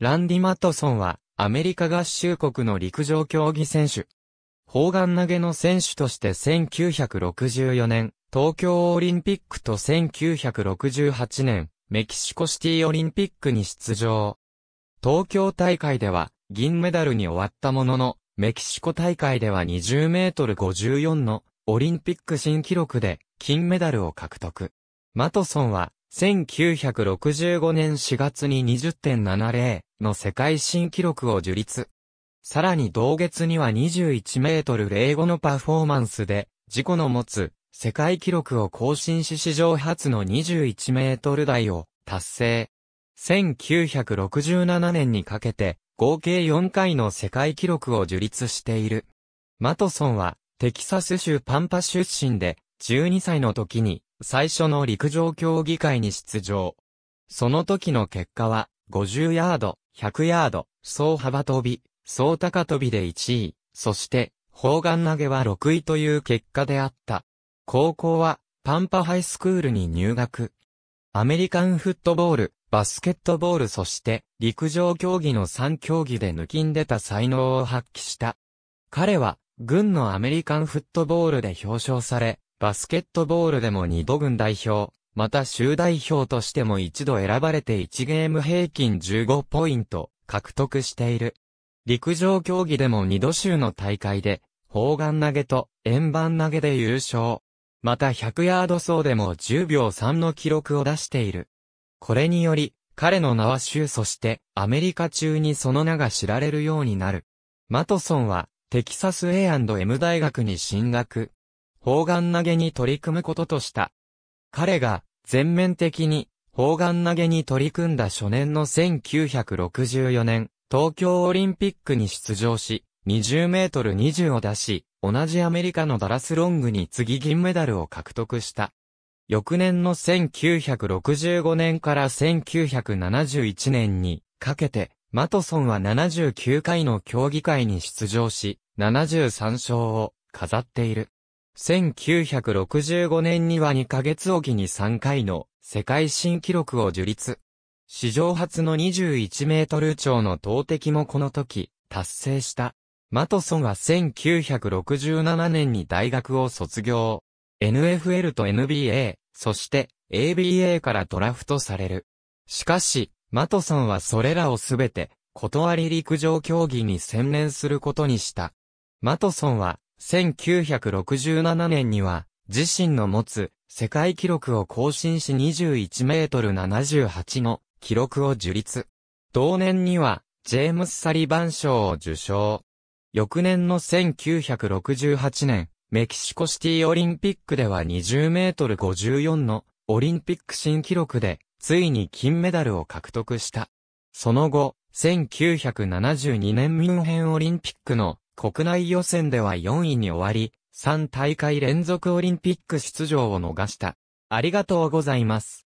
ランディ・マットソンは、アメリカ合衆国の陸上競技選手。砲丸投げの選手として1964年、東京オリンピックと1968年、メキシコシティオリンピックに出場。東京大会では、銀メダルに終わったものの、メキシコ大会では20メートル54のオリンピック新記録で金メダルを獲得。マトソンは1965年4月に20.70の世界新記録を樹立。さらに同月には21メートル05のパフォーマンスで、自己の持つ世界記録を更新し史上初の21メートル台を達成。1967年にかけて、合計4回の世界記録を樹立している。マトソンは、テキサス州パンパ出身で、12歳の時に、最初の陸上競技会に出場。その時の結果は、50ヤード、100ヤード、総幅跳び、総高跳びで1位、そして、砲丸投げは6位という結果であった。高校は、パンパハイスクールに入学。アメリカンフットボール、バスケットボールそして、陸上競技の3競技で抜きんでた才能を発揮した。彼は、軍のアメリカンフットボールで表彰され、バスケットボールでも2度軍代表、また州代表としても一度選ばれて1ゲーム平均15ポイント獲得している。陸上競技でも2度州の大会で、砲丸投げと円盤投げで優勝。また100ヤード走でも10秒3の記録を出している。これにより、彼の名は州そしてアメリカ中にその名が知られるようになる。マトソンはテキサス A&M 大学に進学。砲丸投げに取り組むこととした。彼が全面的に、砲丸投げに取り組んだ初年の1964年、東京オリンピックに出場し、20メートル20を出し、同じアメリカのダラスロングに次銀メダルを獲得した。翌年の1965年から1971年にかけて、マトソンは79回の競技会に出場し、73勝を飾っている。1965年には2ヶ月おきに3回の世界新記録を樹立。史上初の21メートル超の投擲もこの時達成した。マトソンは1967年に大学を卒業。NFL と NBA、そして ABA からドラフトされる。しかし、マトソンはそれらをすべて、断り陸上競技に専念することにした。マトソンは、1967年には、自身の持つ世界記録を更新し21メートル78の記録を樹立。同年には、ジェームス・サリバン賞を受賞。翌年の1968年、メキシコシティオリンピックでは20メートル54のオリンピック新記録で、ついに金メダルを獲得した。その後、1972年ミュンヘンオリンピックの国内予選では4位に終わり、3大会連続オリンピック出場を逃した。ありがとうございます。